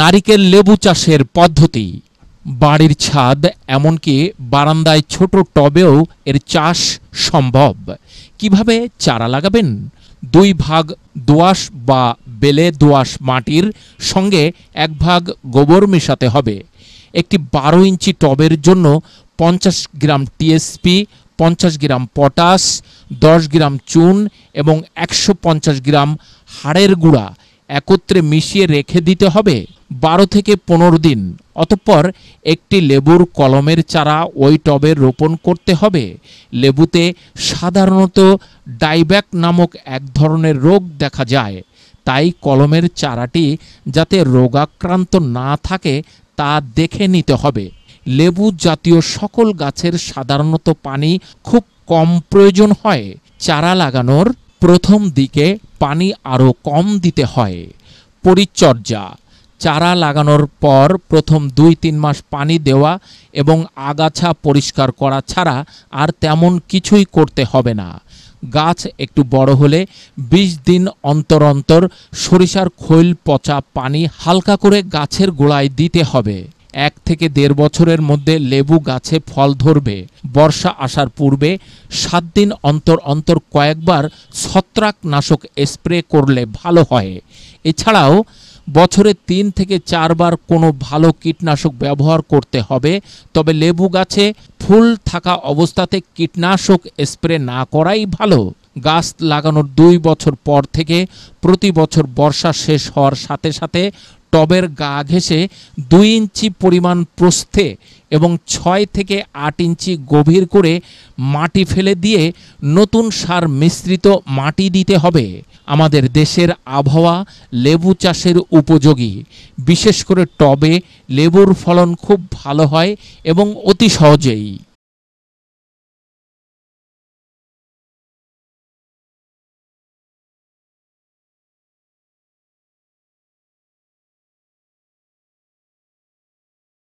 নারিকেল লেবু চাষের পদ্ধতি বাড়ির ছাদ এমনকি বারান্দায় ছোট টবেও এর চাষ সম্ভব কিভাবে চারা লাগাবেন দুই ভাগ দোয়াশ বা বেলে দোয়াশ মাটির সঙ্গে এক ভাগ গোবর মেশাতে হবে একটি বারো ইঞ্চি টবের জন্য পঞ্চাশ গ্রাম টিএসপি পঞ্চাশ গ্রাম পটাশ দশ গ্রাম চুন এবং একশো পঞ্চাশ গ্রাম হাড়ের গুঁড়া একত্রে মিশিয়ে রেখে দিতে হবে বারো থেকে পনেরো দিন অতঃপর একটি লেবুর কলমের চারা ওই টবে রোপণ করতে হবে লেবুতে সাধারণত ডাইব্যাক নামক এক ধরনের রোগ দেখা যায় তাই কলমের চারাটি যাতে রোগাক্রান্ত না থাকে তা দেখে নিতে হবে লেবু জাতীয় সকল গাছের সাধারণত পানি খুব কম প্রয়োজন হয় চারা লাগানোর প্রথম দিকে পানি আরও কম দিতে হয় পরিচর্যা চারা লাগানোর পর প্রথম দুই তিন মাস পানি দেওয়া এবং আগাছা পরিষ্কার করা ছাড়া আর তেমন কিছুই করতে হবে না গাছ একটু বড় হলে ২০ দিন অন্তর অন্তর সরিষার খৈল পচা পানি হালকা করে গাছের গোড়ায় দিতে হবে এক থেকে দেড় বছরের মধ্যে লেবু গাছে ফল ধরবে বর্ষা আসার পূর্বে সাত দিন অন্তর অন্তর কয়েকবার ছত্রাকনাশক স্প্রে করলে ভালো হয় এছাড়াও বছরে তিন থেকে চারবার কোনো ভালো কীটনাশক ব্যবহার করতে হবে তবে লেবু গাছে ফুল থাকা অবস্থাতে কীটনাশক স্প্রে না করাই ভালো গাছ লাগানোর দুই বছর পর থেকে প্রতি বছর বর্ষা শেষ হওয়ার সাথে সাথে টবের গা ঘেঁষে দুই ইঞ্চি পরিমাণ প্রস্থে এবং ছয় থেকে আট ইঞ্চি গভীর করে মাটি ফেলে দিয়ে নতুন সার মিশ্রিত মাটি দিতে হবে আমাদের দেশের আবহাওয়া লেবু চাষের উপযোগী বিশেষ করে টবে লেবুর ফলন খুব ভালো হয় এবং অতি সহজেই